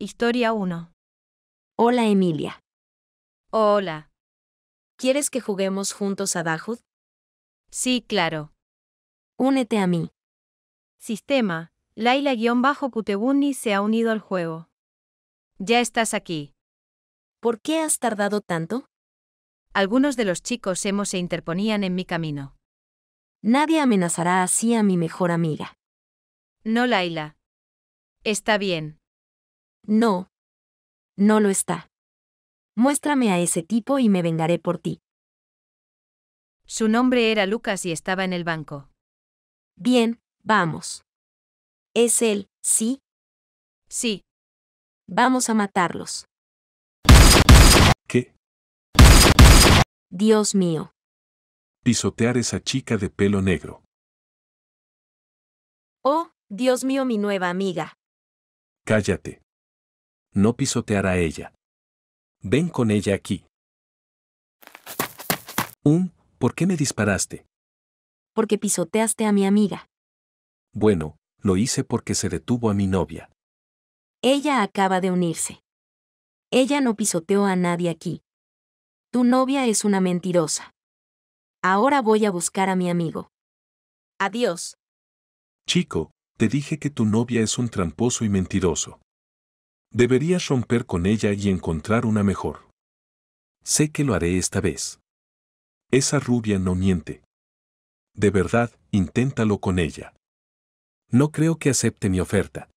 Historia 1. Hola Emilia. Hola. ¿Quieres que juguemos juntos a Dahud? Sí, claro. Únete a mí. Sistema. laila kuteguni se ha unido al juego. Ya estás aquí. ¿Por qué has tardado tanto? Algunos de los chicos hemos se interponían en mi camino. Nadie amenazará así a mi mejor amiga. No, Laila. Está bien. No. No lo está. Muéstrame a ese tipo y me vengaré por ti. Su nombre era Lucas y estaba en el banco. Bien, vamos. ¿Es él, sí? Sí. Vamos a matarlos. ¿Qué? Dios mío. Pisotear esa chica de pelo negro. Oh, Dios mío, mi nueva amiga. Cállate no pisotear a ella. Ven con ella aquí. Um, ¿por qué me disparaste? Porque pisoteaste a mi amiga. Bueno, lo hice porque se detuvo a mi novia. Ella acaba de unirse. Ella no pisoteó a nadie aquí. Tu novia es una mentirosa. Ahora voy a buscar a mi amigo. Adiós. Chico, te dije que tu novia es un tramposo y mentiroso. Deberías romper con ella y encontrar una mejor. Sé que lo haré esta vez. Esa rubia no miente. De verdad, inténtalo con ella. No creo que acepte mi oferta.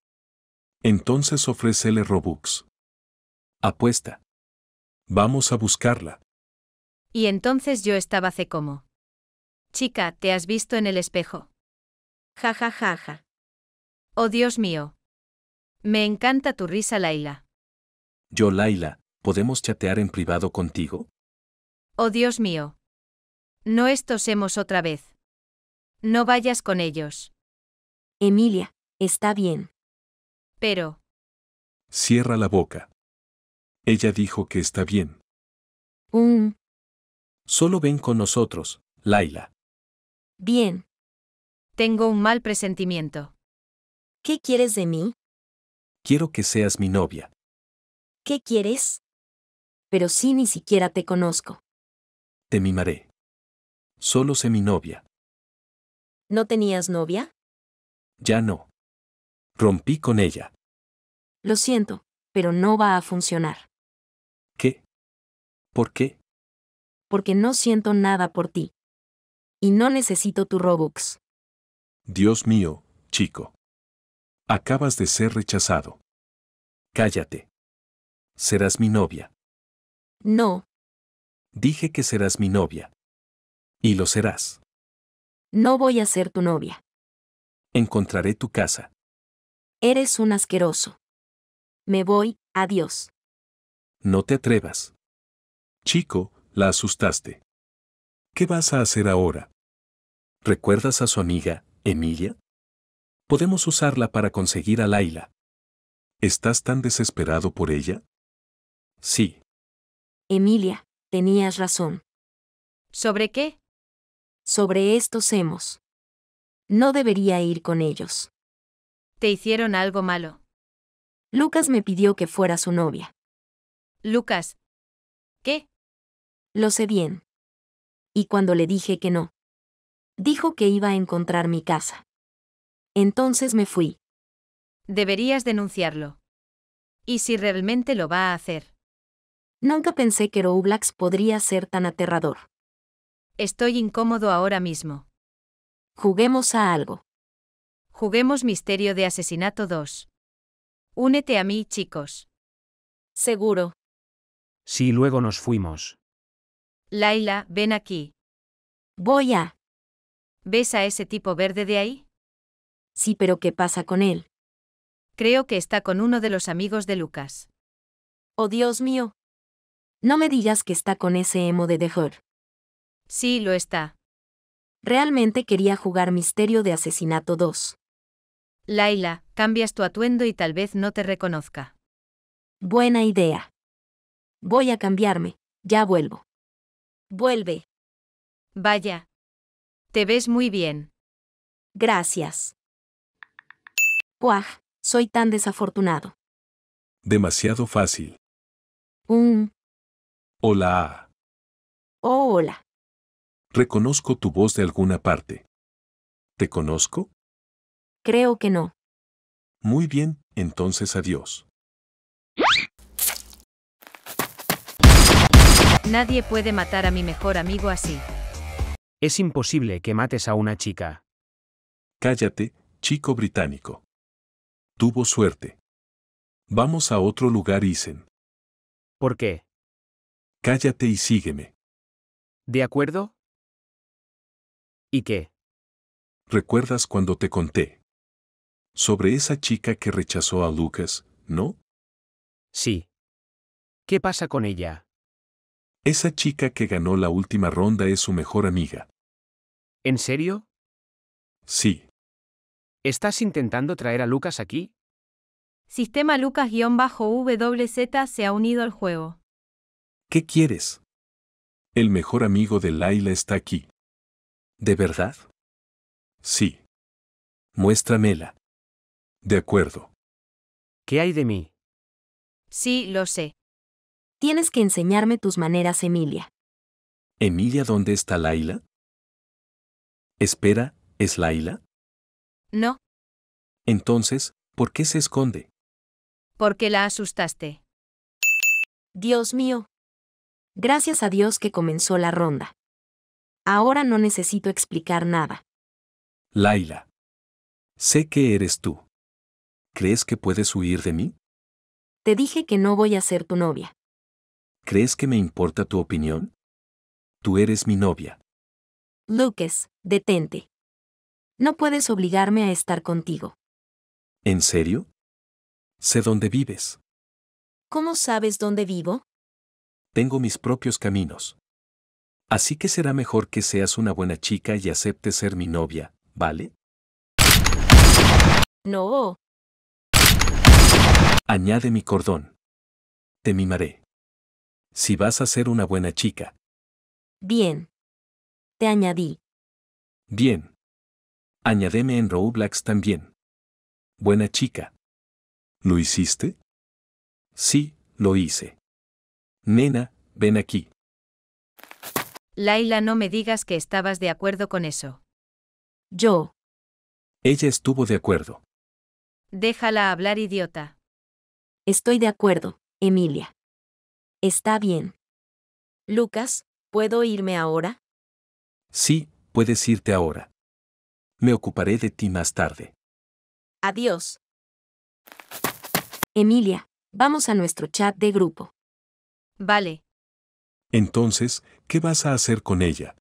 Entonces ofrécele Robux. Apuesta. Vamos a buscarla. Y entonces yo estaba hace Chica, te has visto en el espejo. Ja ja ja ja. Oh Dios mío, me encanta tu risa, Laila. Yo, Laila, ¿podemos chatear en privado contigo? Oh Dios mío. No estosemos otra vez. No vayas con ellos. Emilia, está bien. Pero. Cierra la boca. Ella dijo que está bien. Un... Solo ven con nosotros, Laila. Bien. Tengo un mal presentimiento. ¿Qué quieres de mí? Quiero que seas mi novia. ¿Qué quieres? Pero sí, ni siquiera te conozco. Te mimaré. Solo sé mi novia. ¿No tenías novia? Ya no. Rompí con ella. Lo siento, pero no va a funcionar. ¿Qué? ¿Por qué? Porque no siento nada por ti. Y no necesito tu Robux. Dios mío, chico. Acabas de ser rechazado. Cállate. Serás mi novia. No. Dije que serás mi novia. Y lo serás. No voy a ser tu novia. Encontraré tu casa. Eres un asqueroso. Me voy, adiós. No te atrevas. Chico, la asustaste. ¿Qué vas a hacer ahora? ¿Recuerdas a su amiga, Emilia? podemos usarla para conseguir a Laila. ¿Estás tan desesperado por ella? Sí. Emilia, tenías razón. ¿Sobre qué? Sobre estos hemos. No debería ir con ellos. ¿Te hicieron algo malo? Lucas me pidió que fuera su novia. Lucas. ¿Qué? Lo sé bien. Y cuando le dije que no. Dijo que iba a encontrar mi casa. Entonces me fui. Deberías denunciarlo. ¿Y si realmente lo va a hacer? Nunca pensé que Roblox podría ser tan aterrador. Estoy incómodo ahora mismo. Juguemos a algo. Juguemos Misterio de Asesinato 2. Únete a mí, chicos. Seguro. Sí, luego nos fuimos. Laila, ven aquí. Voy a. ¿Ves a ese tipo verde de ahí? Sí, pero ¿qué pasa con él? Creo que está con uno de los amigos de Lucas. Oh Dios mío. No me digas que está con ese emo de Dejor. Sí, lo está. Realmente quería jugar Misterio de Asesinato 2. Laila, cambias tu atuendo y tal vez no te reconozca. Buena idea. Voy a cambiarme, ya vuelvo. Vuelve. Vaya. Te ves muy bien. Gracias. ¡Puaj! Soy tan desafortunado. Demasiado fácil. Un. Hola. Oh, hola. Reconozco tu voz de alguna parte. ¿Te conozco? Creo que no. Muy bien, entonces adiós. Nadie puede matar a mi mejor amigo así. Es imposible que mates a una chica. Cállate, chico británico. Tuvo suerte. Vamos a otro lugar, Isen. ¿Por qué? Cállate y sígueme. ¿De acuerdo? ¿Y qué? ¿Recuerdas cuando te conté? Sobre esa chica que rechazó a Lucas, ¿no? Sí. ¿Qué pasa con ella? Esa chica que ganó la última ronda es su mejor amiga. ¿En serio? Sí. ¿Estás intentando traer a Lucas aquí? Sistema Lucas-WZ se ha unido al juego. ¿Qué quieres? El mejor amigo de Laila está aquí. ¿De verdad? Sí. Muéstramela. De acuerdo. ¿Qué hay de mí? Sí, lo sé. Tienes que enseñarme tus maneras, Emilia. ¿Emilia dónde está Laila? Espera, ¿es Laila? No. Entonces, ¿por qué se esconde? Porque la asustaste. Dios mío. Gracias a Dios que comenzó la ronda. Ahora no necesito explicar nada. Laila. Sé que eres tú. ¿Crees que puedes huir de mí? Te dije que no voy a ser tu novia. ¿Crees que me importa tu opinión? Tú eres mi novia. Lucas, detente. No puedes obligarme a estar contigo. ¿En serio? Sé dónde vives. ¿Cómo sabes dónde vivo? Tengo mis propios caminos. Así que será mejor que seas una buena chica y aceptes ser mi novia, ¿vale? No. Añade mi cordón. Te mimaré. Si vas a ser una buena chica. Bien. Te añadí. Bien. Añademe en Roblox también. Buena chica. ¿Lo hiciste? Sí, lo hice. Nena, ven aquí. Laila, no me digas que estabas de acuerdo con eso. Yo. Ella estuvo de acuerdo. Déjala hablar, idiota. Estoy de acuerdo, Emilia. Está bien. Lucas, ¿puedo irme ahora? Sí, puedes irte ahora. Me ocuparé de ti más tarde. Adiós. Emilia, vamos a nuestro chat de grupo. Vale. Entonces, ¿qué vas a hacer con ella?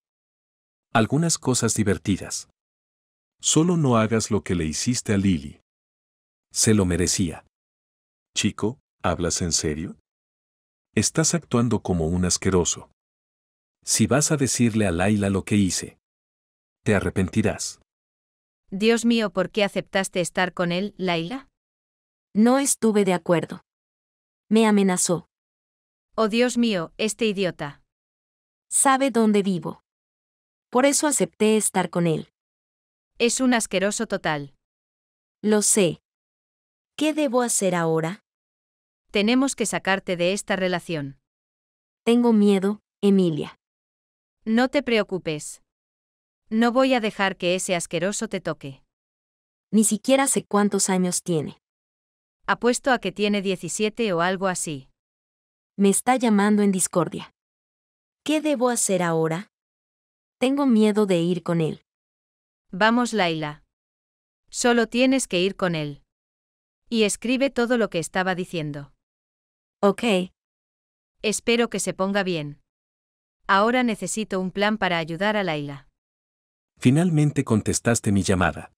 Algunas cosas divertidas. Solo no hagas lo que le hiciste a Lily. Se lo merecía. Chico, ¿hablas en serio? Estás actuando como un asqueroso. Si vas a decirle a Laila lo que hice, te arrepentirás. Dios mío, ¿por qué aceptaste estar con él, Laila? No estuve de acuerdo. Me amenazó. Oh Dios mío, este idiota. Sabe dónde vivo. Por eso acepté estar con él. Es un asqueroso total. Lo sé. ¿Qué debo hacer ahora? Tenemos que sacarte de esta relación. Tengo miedo, Emilia. No te preocupes. No voy a dejar que ese asqueroso te toque. Ni siquiera sé cuántos años tiene. Apuesto a que tiene 17 o algo así. Me está llamando en discordia. ¿Qué debo hacer ahora? Tengo miedo de ir con él. Vamos, Laila. Solo tienes que ir con él. Y escribe todo lo que estaba diciendo. Ok. Espero que se ponga bien. Ahora necesito un plan para ayudar a Laila. Finalmente contestaste mi llamada.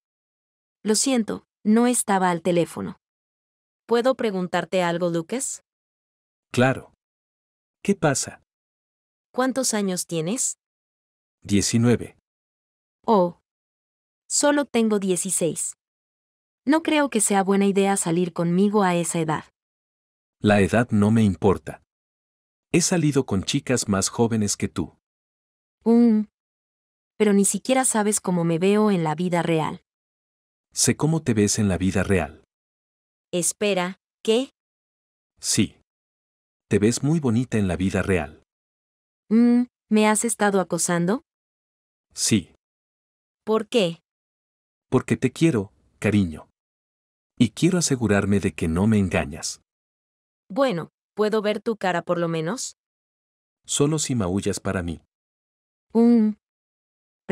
Lo siento, no estaba al teléfono. ¿Puedo preguntarte algo, Lucas? Claro. ¿Qué pasa? ¿Cuántos años tienes? 19. Oh. Solo tengo 16. No creo que sea buena idea salir conmigo a esa edad. La edad no me importa. He salido con chicas más jóvenes que tú. Um, pero ni siquiera sabes cómo me veo en la vida real. Sé cómo te ves en la vida real. Espera, ¿qué? Sí. Te ves muy bonita en la vida real. Mm, ¿Me has estado acosando? Sí. ¿Por qué? Porque te quiero, cariño. Y quiero asegurarme de que no me engañas. Bueno, ¿puedo ver tu cara por lo menos? Solo si maullas para mí. Mm,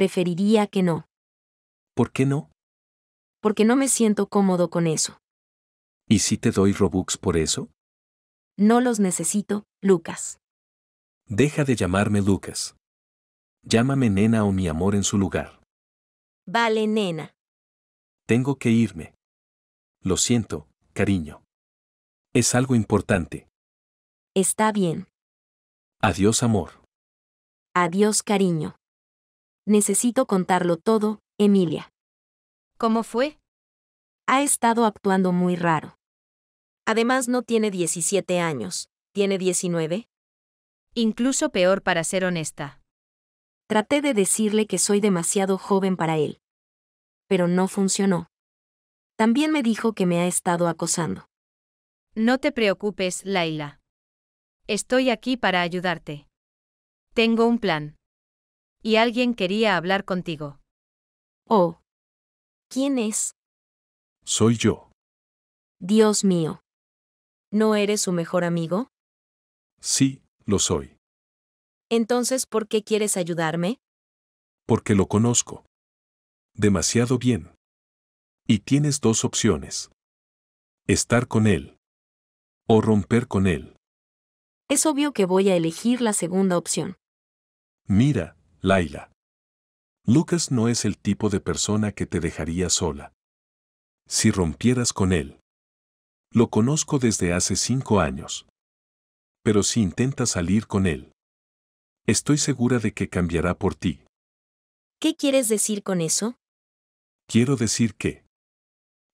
preferiría que no. ¿Por qué no? Porque no me siento cómodo con eso. ¿Y si te doy Robux por eso? No los necesito, Lucas. Deja de llamarme Lucas. Llámame nena o mi amor en su lugar. Vale, nena. Tengo que irme. Lo siento, cariño. Es algo importante. Está bien. Adiós, amor. Adiós, cariño. Necesito contarlo todo, Emilia. ¿Cómo fue? Ha estado actuando muy raro. Además no tiene 17 años, tiene 19. Incluso peor para ser honesta. Traté de decirle que soy demasiado joven para él. Pero no funcionó. También me dijo que me ha estado acosando. No te preocupes, Laila. Estoy aquí para ayudarte. Tengo un plan. Y alguien quería hablar contigo. Oh. ¿Quién es? Soy yo. Dios mío. ¿No eres su mejor amigo? Sí, lo soy. Entonces, ¿por qué quieres ayudarme? Porque lo conozco. Demasiado bien. Y tienes dos opciones. Estar con él. O romper con él. Es obvio que voy a elegir la segunda opción. Mira, Laila. Lucas no es el tipo de persona que te dejaría sola. Si rompieras con él. Lo conozco desde hace cinco años. Pero si intentas salir con él. Estoy segura de que cambiará por ti. ¿Qué quieres decir con eso? Quiero decir que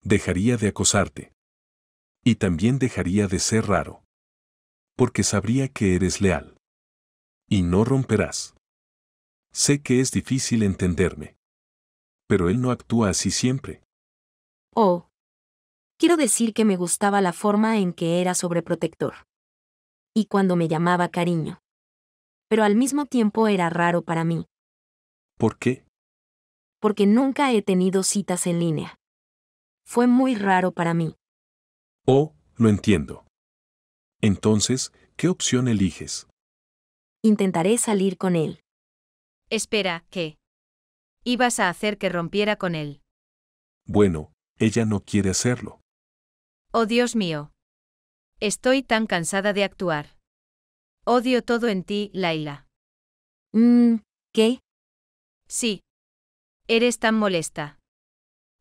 dejaría de acosarte. Y también dejaría de ser raro. Porque sabría que eres leal. Y no romperás. Sé que es difícil entenderme. Pero él no actúa así siempre. Oh. Quiero decir que me gustaba la forma en que era sobreprotector. Y cuando me llamaba cariño. Pero al mismo tiempo era raro para mí. ¿Por qué? Porque nunca he tenido citas en línea. Fue muy raro para mí. Oh, lo entiendo. Entonces, ¿qué opción eliges? Intentaré salir con él. Espera, ¿qué? Ibas a hacer que rompiera con él. Bueno, ella no quiere hacerlo. Oh Dios mío. Estoy tan cansada de actuar. Odio todo en ti, Laila. Mmm, ¿qué? Sí. Eres tan molesta.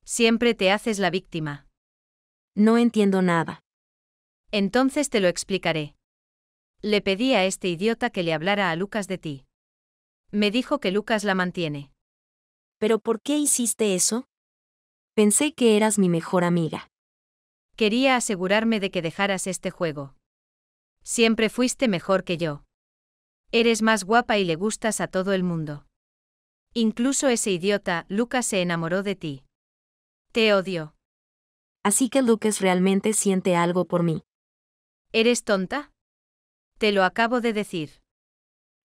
Siempre te haces la víctima. No entiendo nada. Entonces te lo explicaré. Le pedí a este idiota que le hablara a Lucas de ti. Me dijo que Lucas la mantiene. ¿Pero por qué hiciste eso? Pensé que eras mi mejor amiga. Quería asegurarme de que dejaras este juego. Siempre fuiste mejor que yo. Eres más guapa y le gustas a todo el mundo. Incluso ese idiota, Lucas, se enamoró de ti. Te odio. Así que Lucas realmente siente algo por mí. ¿Eres tonta? Te lo acabo de decir.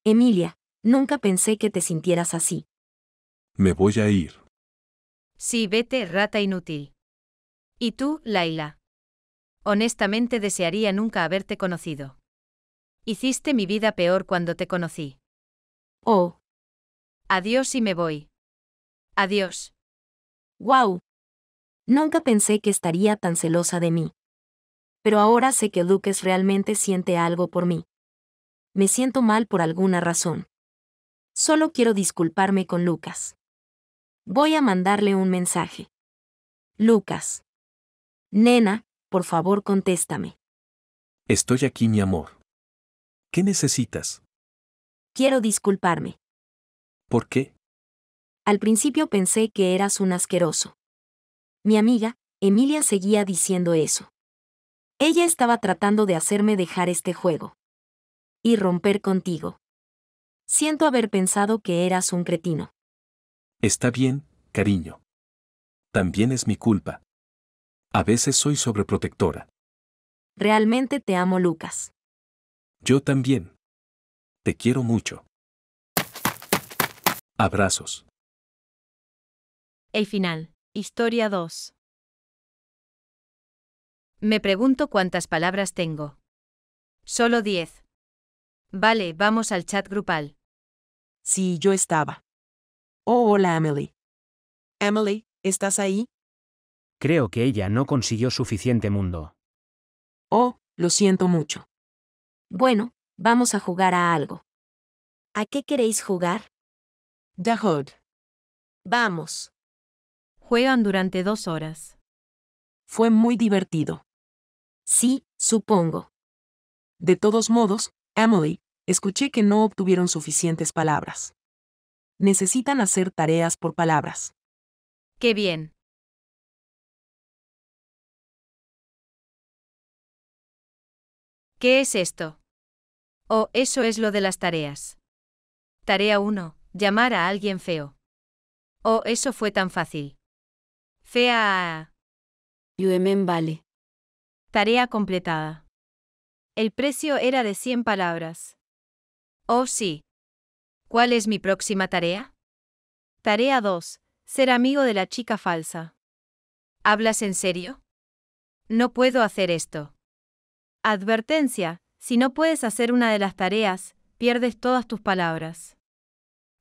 Emilia, Nunca pensé que te sintieras así. Me voy a ir. Sí, vete, rata inútil. ¿Y tú, Laila? Honestamente desearía nunca haberte conocido. Hiciste mi vida peor cuando te conocí. Oh. Adiós y me voy. Adiós. Wow. Nunca pensé que estaría tan celosa de mí. Pero ahora sé que Lucas realmente siente algo por mí. Me siento mal por alguna razón. Solo quiero disculparme con Lucas. Voy a mandarle un mensaje. Lucas. Nena, por favor contéstame. Estoy aquí, mi amor. ¿Qué necesitas? Quiero disculparme. ¿Por qué? Al principio pensé que eras un asqueroso. Mi amiga, Emilia seguía diciendo eso. Ella estaba tratando de hacerme dejar este juego. Y romper contigo. Siento haber pensado que eras un cretino. Está bien, cariño. También es mi culpa. A veces soy sobreprotectora. Realmente te amo, Lucas. Yo también. Te quiero mucho. Abrazos. El final. Historia 2. Me pregunto cuántas palabras tengo. Solo 10. Vale, vamos al chat grupal. Sí, yo estaba. Oh, hola, Emily. Emily, ¿estás ahí? Creo que ella no consiguió suficiente mundo. Oh, lo siento mucho. Bueno, vamos a jugar a algo. ¿A qué queréis jugar? The Vamos. Juegan durante dos horas. Fue muy divertido. Sí, supongo. De todos modos, Emily, escuché que no obtuvieron suficientes palabras. Necesitan hacer tareas por palabras. ¡Qué bien! ¿Qué es esto? Oh, eso es lo de las tareas. Tarea 1. Llamar a alguien feo. Oh, eso fue tan fácil. Fea. Yuemen vale. Tarea completada. El precio era de 100 palabras. Oh sí. ¿Cuál es mi próxima tarea? Tarea 2. Ser amigo de la chica falsa. ¿Hablas en serio? No puedo hacer esto. Advertencia, si no puedes hacer una de las tareas, pierdes todas tus palabras.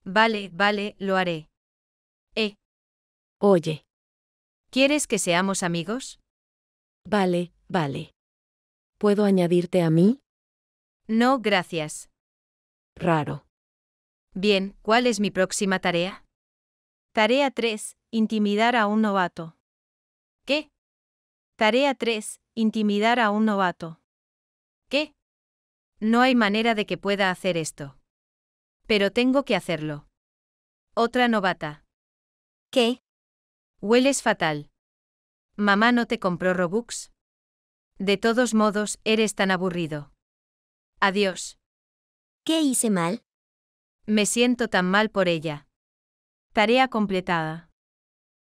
Vale, vale, lo haré. Eh. Oye. ¿Quieres que seamos amigos? Vale, vale. ¿Puedo añadirte a mí? No, gracias raro. Bien, ¿cuál es mi próxima tarea? Tarea 3. Intimidar a un novato. ¿Qué? Tarea 3. Intimidar a un novato. ¿Qué? No hay manera de que pueda hacer esto. Pero tengo que hacerlo. Otra novata. ¿Qué? Hueles fatal. Mamá no te compró Robux. De todos modos, eres tan aburrido. Adiós. ¿Qué hice mal? Me siento tan mal por ella. Tarea completada.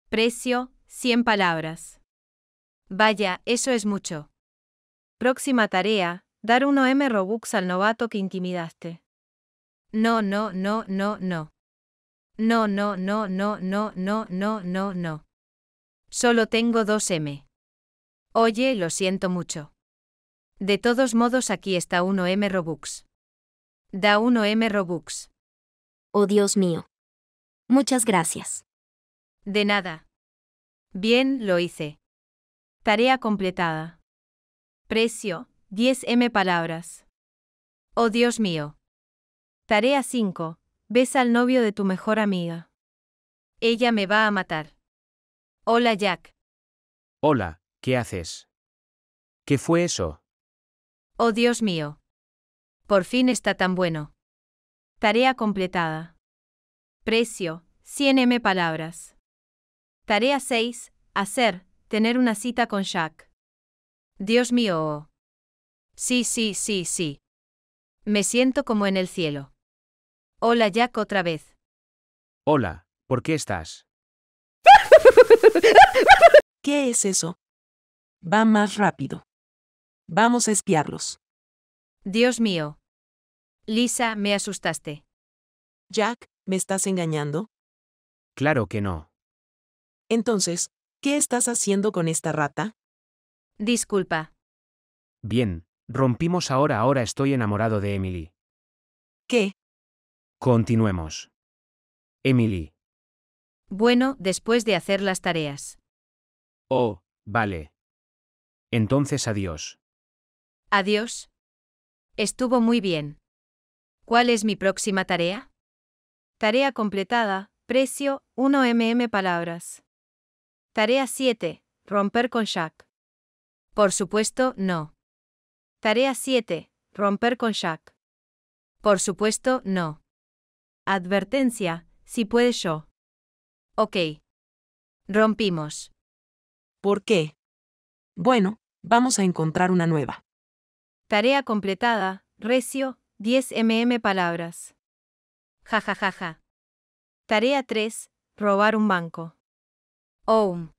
Precio, 100 palabras. Vaya, eso es mucho. Próxima tarea, dar 1M Robux al novato que intimidaste. No, no, no, no, no. No, no, no, no, no, no, no, no, no. Solo tengo 2M. Oye, lo siento mucho. De todos modos aquí está 1M Robux. Da 1M Robux. Oh Dios mío. Muchas gracias. De nada. Bien, lo hice. Tarea completada. Precio, 10M palabras. Oh Dios mío. Tarea 5. Ves al novio de tu mejor amiga. Ella me va a matar. Hola Jack. Hola, ¿qué haces? ¿Qué fue eso? Oh Dios mío. Por fin está tan bueno. Tarea completada. Precio, 100 M palabras. Tarea 6, hacer, tener una cita con Jack. Dios mío. Sí, sí, sí, sí. Me siento como en el cielo. Hola Jack otra vez. Hola, ¿por qué estás? ¿Qué es eso? Va más rápido. Vamos a espiarlos. Dios mío. Lisa, me asustaste. Jack, ¿me estás engañando? Claro que no. Entonces, ¿qué estás haciendo con esta rata? Disculpa. Bien, rompimos ahora, ahora estoy enamorado de Emily. ¿Qué? Continuemos. Emily. Bueno, después de hacer las tareas. Oh, vale. Entonces adiós. Adiós. Estuvo muy bien. ¿Cuál es mi próxima tarea? Tarea completada, precio, 1 mm palabras. Tarea 7. Romper con Jack. Por supuesto, no. Tarea 7. Romper con Jack. Por supuesto, no. Advertencia, si puedes yo. Ok. Rompimos. ¿Por qué? Bueno, vamos a encontrar una nueva. Tarea completada, recio, 10 mm palabras. Ja ja Tarea 3. Robar un banco. Oh.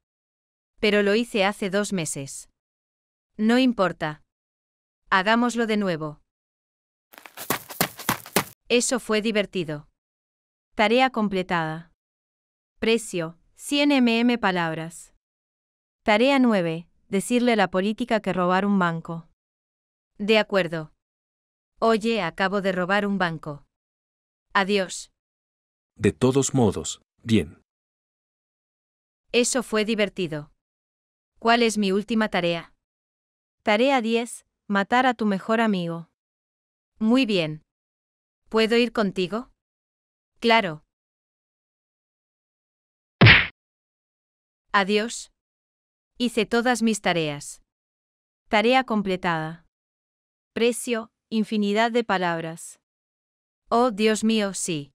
Pero lo hice hace dos meses. No importa. Hagámoslo de nuevo. Eso fue divertido. Tarea completada. Precio, 100 mm palabras. Tarea 9. Decirle a la política que robar un banco. De acuerdo. Oye, acabo de robar un banco. Adiós. De todos modos, bien. Eso fue divertido. ¿Cuál es mi última tarea? Tarea 10. Matar a tu mejor amigo. Muy bien. ¿Puedo ir contigo? Claro. Adiós. Hice todas mis tareas. Tarea completada. Precio infinidad de palabras. Oh, Dios mío, sí.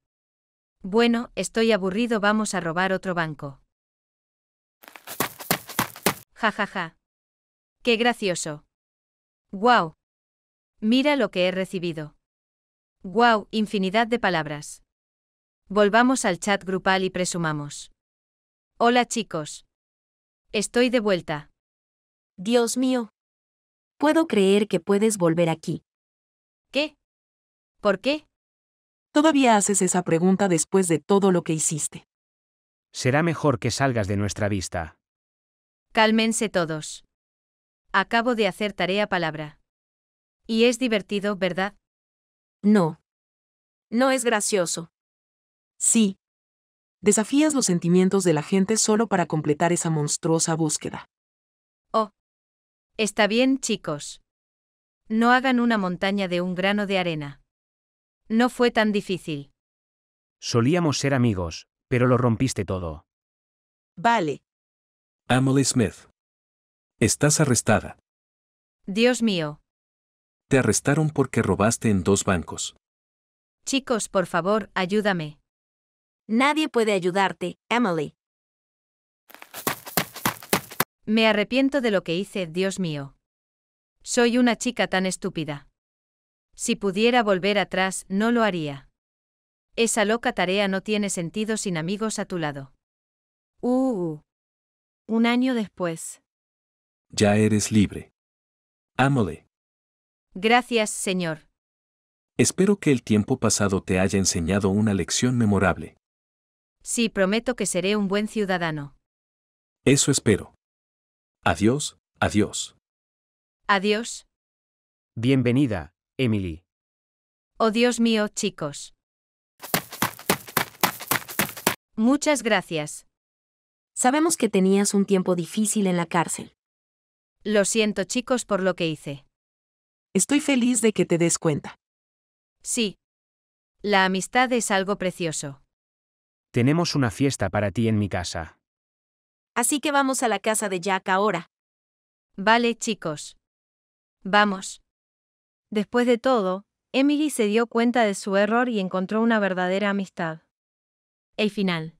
Bueno, estoy aburrido, vamos a robar otro banco. Ja ja ja. Qué gracioso. Wow. Mira lo que he recibido. Wow, infinidad de palabras. Volvamos al chat grupal y presumamos. Hola chicos. Estoy de vuelta. Dios mío. Puedo creer que puedes volver aquí. ¿Qué? ¿Por qué? Todavía haces esa pregunta después de todo lo que hiciste. Será mejor que salgas de nuestra vista. Cálmense todos. Acabo de hacer tarea palabra. Y es divertido, ¿verdad? No. No es gracioso. Sí. Desafías los sentimientos de la gente solo para completar esa monstruosa búsqueda. Oh. Está bien, chicos. No hagan una montaña de un grano de arena. No fue tan difícil. Solíamos ser amigos, pero lo rompiste todo. Vale. Emily Smith. Estás arrestada. Dios mío. Te arrestaron porque robaste en dos bancos. Chicos, por favor, ayúdame. Nadie puede ayudarte, Emily. Me arrepiento de lo que hice, Dios mío. Soy una chica tan estúpida. Si pudiera volver atrás, no lo haría. Esa loca tarea no tiene sentido sin amigos a tu lado. Uh. Un año después. Ya eres libre. Ámole. Gracias, señor. Espero que el tiempo pasado te haya enseñado una lección memorable. Sí, prometo que seré un buen ciudadano. Eso espero. Adiós, adiós. Adiós. Bienvenida, Emily. Oh Dios mío, chicos. Muchas gracias. Sabemos que tenías un tiempo difícil en la cárcel. Lo siento, chicos, por lo que hice. Estoy feliz de que te des cuenta. Sí. La amistad es algo precioso. Tenemos una fiesta para ti en mi casa. Así que vamos a la casa de Jack ahora. Vale, chicos. Vamos. Después de todo, Emily se dio cuenta de su error y encontró una verdadera amistad. El final.